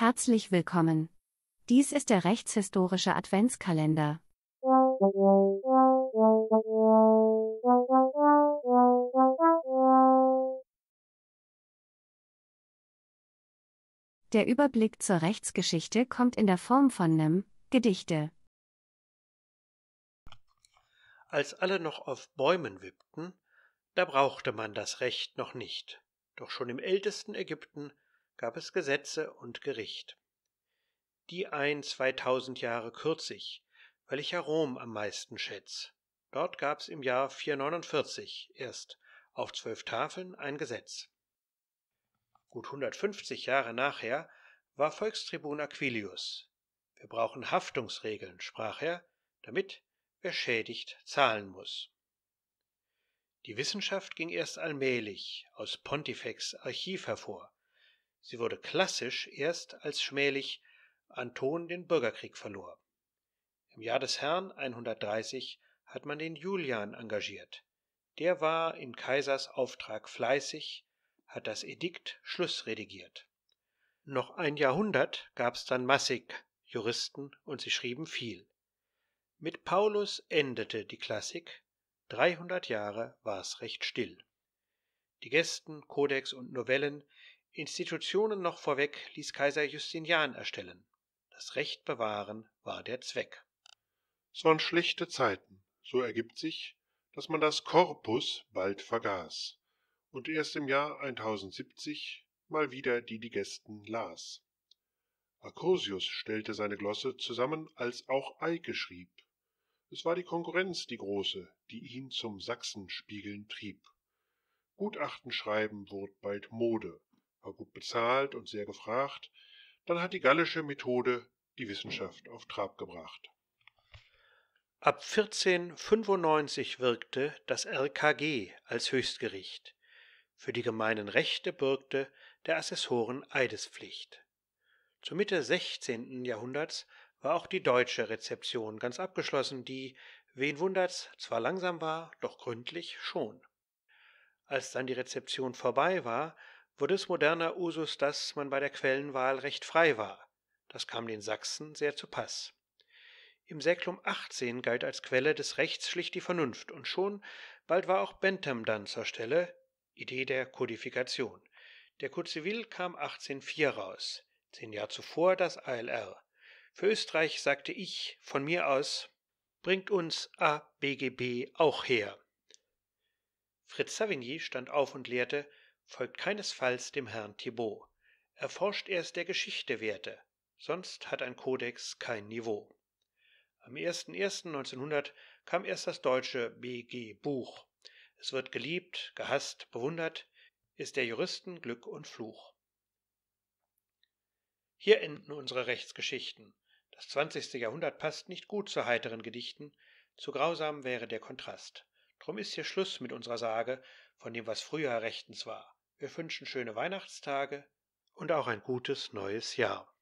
Herzlich willkommen. Dies ist der rechtshistorische Adventskalender. Der Überblick zur Rechtsgeschichte kommt in der Form von Nem, Gedichte. Als alle noch auf Bäumen wippten, da brauchte man das Recht noch nicht. Doch schon im ältesten Ägypten gab es Gesetze und Gericht. Die ein, zweitausend Jahre kürzig, weil ich ja Rom am meisten schätz. Dort gab's im Jahr 449 erst auf zwölf Tafeln ein Gesetz. Gut 150 Jahre nachher war Volkstribun Aquilius. Wir brauchen Haftungsregeln, sprach er, damit wer schädigt, zahlen muss. Die Wissenschaft ging erst allmählich aus Pontifex Archiv hervor, Sie wurde klassisch erst, als schmählich Anton den Bürgerkrieg verlor. Im Jahr des Herrn 130 hat man den Julian engagiert. Der war in Kaisers Auftrag fleißig, hat das Edikt Schluss redigiert. Noch ein Jahrhundert gab's dann massig Juristen und sie schrieben viel. Mit Paulus endete die Klassik, 300 Jahre war's recht still. Die Gästen, Kodex und Novellen Institutionen noch vorweg ließ Kaiser Justinian erstellen. Das Recht bewahren war der Zweck. Es waren schlechte Zeiten, so ergibt sich, dass man das Korpus bald vergaß und erst im Jahr 1070 mal wieder die Digesten las. Acrosius stellte seine Glosse zusammen, als auch Eike schrieb. Es war die Konkurrenz die große, die ihn zum Sachsenspiegeln trieb. Gutachten schreiben wurde bald Mode, war gut bezahlt und sehr gefragt, dann hat die gallische Methode die Wissenschaft auf Trab gebracht. Ab 1495 wirkte das RKG als Höchstgericht. Für die gemeinen Rechte bürgte der Assessoren Eidespflicht. Zur Mitte 16. Jahrhunderts war auch die deutsche Rezeption ganz abgeschlossen, die, wen wundert's, zwar langsam war, doch gründlich schon. Als dann die Rezeption vorbei war, wurde es moderner Usus, dass man bei der Quellenwahl recht frei war. Das kam den Sachsen sehr zu Pass. Im Säklum 18 galt als Quelle des Rechts schlicht die Vernunft, und schon bald war auch Bentham dann zur Stelle, Idee der Kodifikation. Der Code Civil kam 1804 raus, zehn Jahre zuvor das ALR. Für Österreich sagte ich von mir aus, bringt uns ABGB auch her. Fritz Savigny stand auf und lehrte, folgt keinesfalls dem Herrn Thibaut. Er forscht erst der Geschichte Werte, sonst hat ein Kodex kein Niveau. Am 01.01.1900 kam erst das deutsche BG Buch. Es wird geliebt, gehasst, bewundert, ist der Juristen Glück und Fluch. Hier enden unsere Rechtsgeschichten. Das 20. Jahrhundert passt nicht gut zu heiteren Gedichten, zu grausam wäre der Kontrast. Drum ist hier Schluss mit unserer Sage von dem, was früher rechtens war. Wir wünschen schöne Weihnachtstage und auch ein gutes neues Jahr.